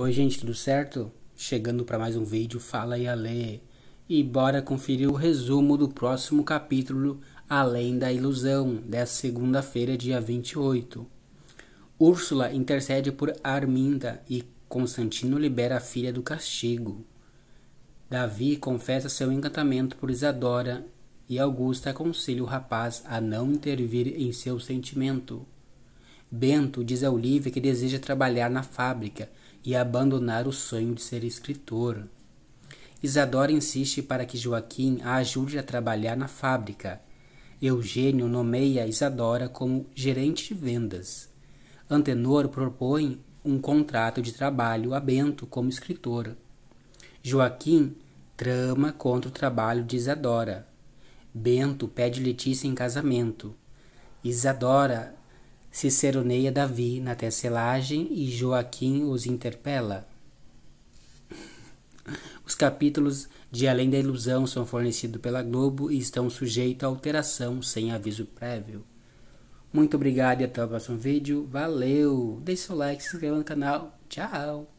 Oi, gente, tudo certo? Chegando para mais um vídeo Fala e Ale. E bora conferir o resumo do próximo capítulo Além da Ilusão, dessa segunda-feira, dia 28. Úrsula intercede por Arminda e Constantino libera a filha do castigo. Davi confessa seu encantamento por Isadora e Augusta aconselha o rapaz a não intervir em seu sentimento. Bento diz a Olivia que deseja trabalhar na fábrica e abandonar o sonho de ser escritora. Isadora insiste para que Joaquim a ajude a trabalhar na fábrica. Eugênio nomeia Isadora como gerente de vendas. Antenor propõe um contrato de trabalho a Bento como escritora. Joaquim trama contra o trabalho de Isadora. Bento pede Letícia em casamento. Isadora ciceroneia Davi na tecelagem e Joaquim os interpela. Os capítulos de Além da Ilusão são fornecidos pela Globo e estão sujeitos a alteração sem aviso prévio. Muito obrigado e até o próximo vídeo. Valeu! Deixe seu like, se inscreva no canal. Tchau!